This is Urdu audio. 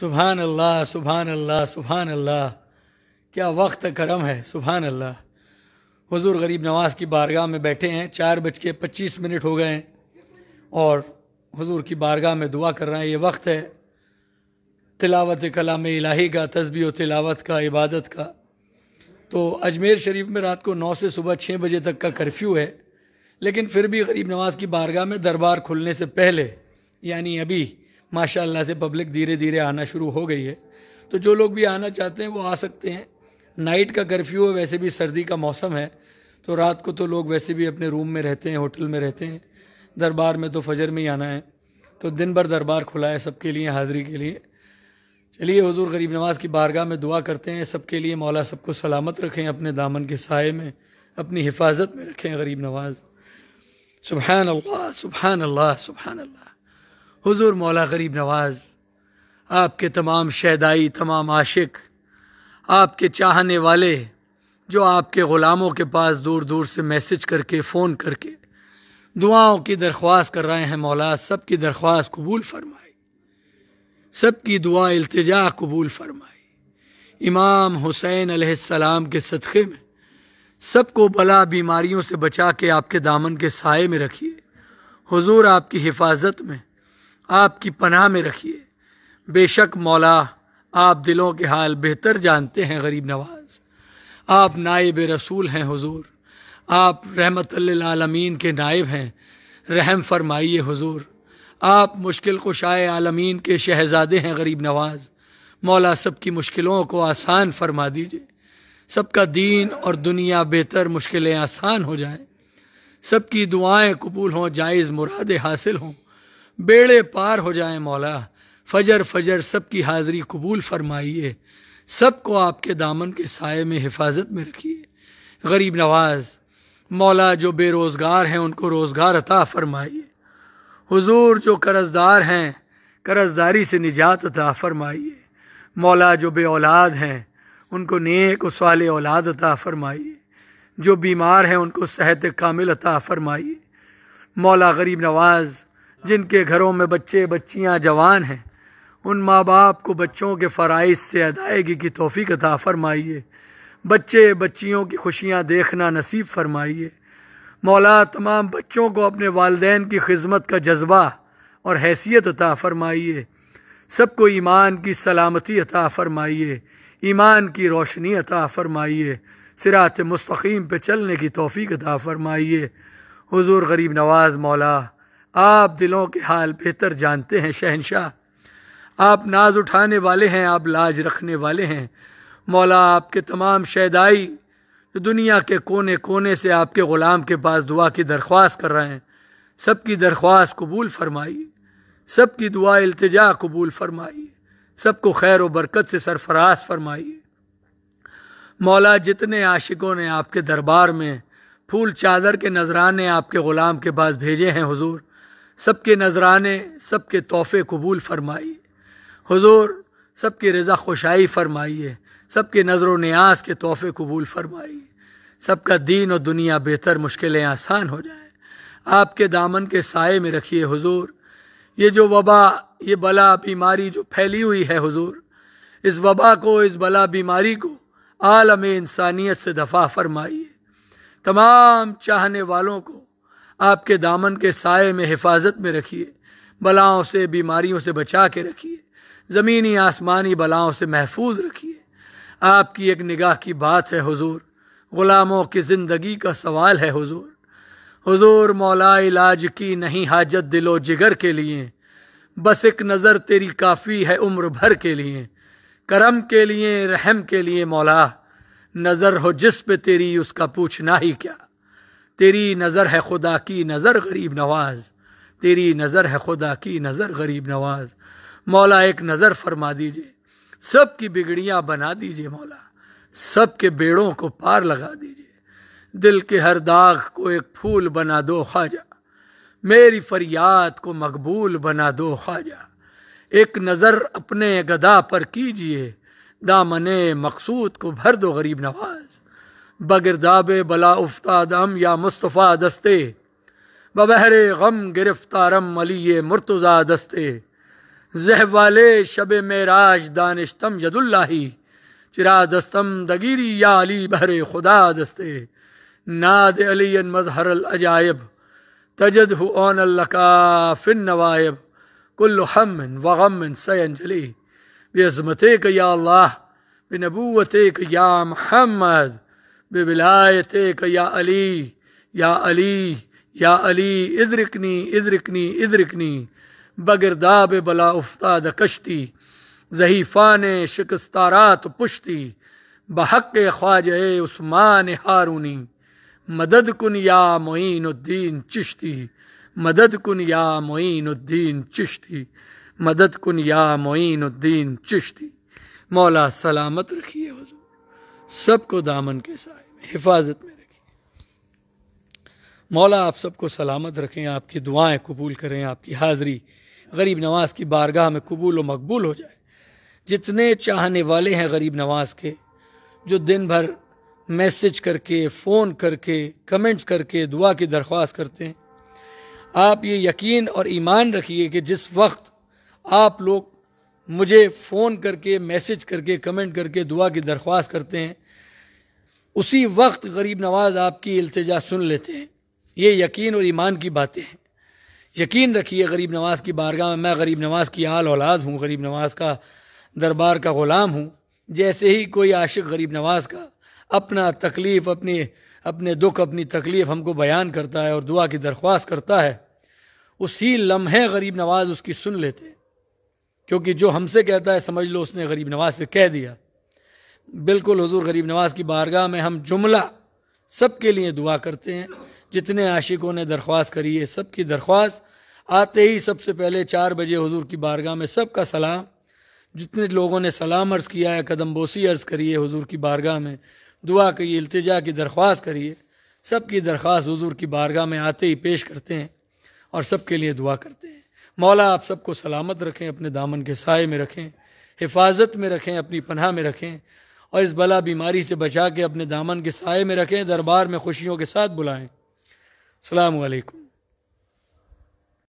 سبحان اللہ سبحان اللہ سبحان اللہ کیا وقت کرم ہے سبحان اللہ حضور غریب نواز کی بارگاہ میں بیٹھے ہیں چار بج کے پچیس منٹ ہو گئے ہیں اور حضور کی بارگاہ میں دعا کر رہے ہیں یہ وقت ہے تلاوت کلام الہی کا تسبیح و تلاوت کا عبادت کا تو اجمیر شریف میں رات کو نو سے صبح چھ بجے تک کا کرفیو ہے لیکن پھر بھی غریب نواز کی بارگاہ میں دربار کھلنے سے پہلے یعنی ابھی ماشاء اللہ سے پبلک دھیرے دھیرے آنا شروع ہو گئی ہے تو جو لوگ بھی آنا چاہتے ہیں وہ آ سکتے ہیں نائٹ کا کرفیو ہے ویسے بھی سردی کا موسم ہے تو رات کو تو لوگ ویسے بھی اپنے روم میں رہتے ہیں ہوٹل میں رہتے ہیں دربار میں تو فجر میں ہی آنا ہے تو دن بھر دربار کھلا ہے سب کے لیے حاضری کے لیے چلیے حضور غریب نواز کی بارگاہ میں دعا کرتے ہیں سب کے لیے مولا سب کو سلامت رکھیں اپنے دامن کے سائے میں اپنی حفاظت میں رکھیں غریب نواز سبحان اللہ سبحان اللہ سبحان اللہ حضور مولا غریب نواز آپ کے تمام شیدائی تمام عاشق آپ کے چاہنے والے جو آپ کے غلاموں کے پاس دور دور سے میسج کر کے فون کر کے دعاؤں کی درخواست کر رہے ہیں مولا سب کی درخواست قبول فرمائی سب کی دعا التجا قبول فرمائی امام حسین علیہ السلام کے صدقے میں سب کو بلا بیماریوں سے بچا کے آپ کے دامن کے سائے میں رکھیے حضور آپ کی حفاظت میں آپ کی پناہ میں رکھیے بے شک مولا آپ دلوں کے حال بہتر جانتے ہیں غریب نواز آپ نائب رسول ہیں حضور آپ رحمت اللہ عالمین کے نائب ہیں رحم فرمائیے حضور آپ مشکل کو عالمین کے شہزادے ہیں غریب نواز مولا سب کی مشکلوں کو آسان فرما دیجیے سب کا دین اور دنیا بہتر مشکلیں آسان ہو جائیں سب کی دعائیں قبول ہوں جائز مرادیں حاصل ہوں بیڑے پار ہو جائیں مولا فجر فجر سب کی حاضری قبول فرمائیے سب کو آپ کے دامن کے سائے میں حفاظت میں رکھیے غریب نواز مولا جو بے روزگار ہیں ان کو روزگار عطا فرمائیے حضور جو قرض دار ہیں قرض داری سے نجات عطا فرمائیے مولا جو بے اولاد ہیں ان کو نیک و سوال اولاد عطا فرمائیے جو بیمار ہیں ان کو صحت کامل عطا فرمائیے مولا غریب نواز جن کے گھروں میں بچے بچیاں جوان ہیں ان ماں باپ کو بچوں کے فرائض سے ادائیگی کی توفیق عطا فرمائیے بچے بچیوں کی خوشیاں دیکھنا نصیب فرمائیے مولا تمام بچوں کو اپنے والدین کی خدمت کا جذبہ اور حیثیت عطا فرمائیے سب کو ایمان کی سلامتی عطا فرمائیے ایمان کی روشنی عطا فرمائیے سرات مستقیم پہ چلنے کی توفیق عطا فرمائیے حضور غریب نواز مولا آپ دلوں کے حال بہتر جانتے ہیں شہنشاہ آپ ناز اٹھانے والے ہیں آپ لاج رکھنے والے ہیں مولا آپ کے تمام شیدائی دنیا کے کونے کونے سے آپ کے غلام کے پاس دعا کی درخواست کر رہے ہیں سب کی درخواست قبول فرمائیے سب کی دعا التجا قبول فرمائی سب کو خیر و برکت سے سرفراز فرمائیے مولا جتنے عاشقوں نے آپ کے دربار میں پھول چادر کے نذرانے آپ کے غلام کے پاس بھیجے ہیں حضور سب کے نظرانے سب کے تحفے قبول فرمائیے حضور سب کی رضا خوشائی فرمائیے سب کے نظر و نیاز کے تحفے قبول فرمائیے سب کا دین و دنیا بہتر مشکلیں آسان ہو جائیں آپ کے دامن کے سائے میں رکھیے حضور یہ جو وبا یہ بلا بیماری جو پھیلی ہوئی ہے حضور اس وبا کو اس بلا بیماری کو عالم انسانیت سے دفاع فرمائیے تمام چاہنے والوں کو آپ کے دامن کے سائے میں حفاظت میں رکھیے بلاؤں سے بیماریوں سے بچا کے رکھیے زمینی آسمانی بلاؤں سے محفوظ رکھیے آپ کی ایک نگاہ کی بات ہے حضور غلاموں کی زندگی کا سوال ہے حضور حضور مولا علاج کی نہیں حاجت دل و جگر کے لیے بس ایک نظر تیری کافی ہے عمر بھر کے لیے کرم کے لیے رحم کے لیے مولا نظر ہو جس پہ تیری اس کا پوچھنا ہی کیا تیری نظر ہے خدا کی نظر غریب نواز تیری نظر ہے خدا کی نظر غریب نواز مولا ایک نظر فرما دیجئے سب کی بگڑیاں بنا دیجئے مولا سب کے بیڑوں کو پار لگا دیجئے دل کے ہر داغ کو ایک پھول بنا دو خواجہ میری فریاد کو مقبول بنا دو خواجہ ایک نظر اپنے گدا پر کیجئے دامن مقصود کو بھر دو غریب نواز بگرداب بلا افتادم یا مصطفیٰ دستے ببہر غم گرفتارم علی مرتضا دستے زهوال شب میراج دانشتم ید اللہی چرا دستم دگیری یا علی بہر خدا دستے ناد علی مظہر الاجائب تجده اون اللکا فی النوائب کل حم كل هم وغم سينجلي بعظمتك يا الله بنبوتك یا محمد بے ولایت بلا یا علی یا علی یا علی ادرکنی ادرکنی ادرکنی بگرداب بلا افتاد کشتی ذہیفان شکستارات پشتی بحق خواجہ عثمان ہارونی مدد کن یا معین الدین چشتی مدد کن یا معین الدین چشتی مدد کن یا معین الدین چشتی مولا سلامت رکھیے حضور سب کو دامن کے سائے میں حفاظت میں رکھیں مولا آپ سب کو سلامت رکھیں آپ کی دعائیں قبول کریں آپ کی حاضری غریب نواز کی بارگاہ میں قبول و مقبول ہو جائے جتنے چاہنے والے ہیں غریب نواز کے جو دن بھر میسج کر کے فون کر کے کمنٹس کر کے دعا کی درخواست کرتے ہیں آپ یہ یقین اور ایمان رکھیے کہ جس وقت آپ لوگ مجھے فون کر کے میسج کر کے کمنٹ کر کے دعا کی درخواست کرتے ہیں اسی وقت غریب نواز آپ کی التجا سن لیتے ہیں یہ یقین اور ایمان کی باتیں ہیں یقین رکھیے غریب نواز کی بارگاہ میں میں غریب نواز کی آل اولاد ہوں غریب نواز کا دربار کا غلام ہوں جیسے ہی کوئی عاشق غریب نواز کا اپنا تکلیف اپنی اپنے دکھ اپنی تکلیف ہم کو بیان کرتا ہے اور دعا کی درخواست کرتا ہے اسی لمحے غریب نواز اس کی سن لیتے ہیں کیونکہ جو ہم سے کہتا ہے سمجھ لو اس نے غریب نواز سے کہہ دیا بالکل حضور غریب نواز کی بارگاہ میں ہم جملہ سب کے لیے دعا کرتے ہیں جتنے عاشقوں نے درخواست کری ہے سب کی درخواست آتے ہی سب سے پہلے چار بجے حضور کی بارگاہ میں سب کا سلام جتنے لوگوں نے سلام عرض کیا ہے قدم بوسی عرض کری ہے حضور کی بارگاہ میں دعا کی التجا کی درخواست کریے سب کی درخواست حضور کی بارگاہ میں آتے ہی پیش کرتے ہیں اور سب کے لیے دعا کرتے ہیں مولا آپ سب کو سلامت رکھیں اپنے دامن کے سائے میں رکھیں حفاظت میں رکھیں اپنی پناہ میں رکھیں اور اس بلا بیماری سے بچا کے اپنے دامن کے سائے میں رکھیں دربار میں خوشیوں کے ساتھ بلائیں السلام علیکم